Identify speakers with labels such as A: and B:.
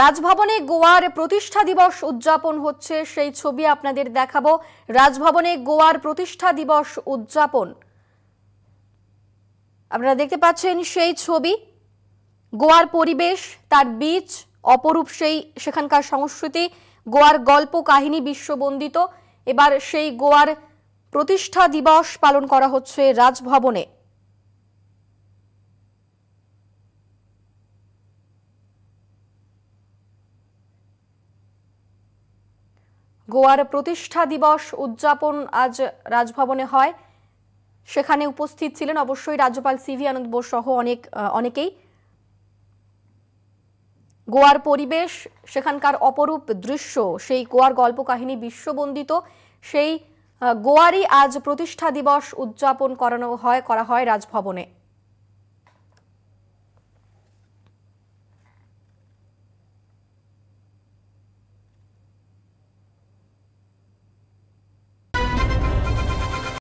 A: রাজভবনে গোয়ার প্রতিষ্ঠা দিবস উদযাপন হচ্ছে সেই ছবি আপনাদের দেখাবো রাজভবনে গোয়ার প্রতিষ্ঠা দিবস উদযাপন আপনারা দেখতে পাচ্ছেন সেই ছবি গোয়ার পরিবেশ তার বীজ অপরূপ সেই সেখানকার সংস্কৃতি গোয়ার গল্প কাহিনী বিশ্ববন্দিত এবার সেই গোয়ার প্রতিষ্ঠা দিবস পালন করা হচ্ছে রাজভবনে গোয়ার প্রতিষ্ঠা দিবস উদযাপন আজ রাজভবনে হয় সেখানে উপস্থিত ছিলেন অবশ্যই রাজ্যপাল সিভি আনন্দ বোস সহ অনেক অনেকেই গোয়ার পরিবেশ সেখানকার অপরূপ দৃশ্য সেই গোয়ার গল্প কাহিনী বিশ্ববন্দিত সেই গোয়ারই আজ প্রতিষ্ঠা দিবস উদযাপন করানো হয় করা হয় রাজভবনে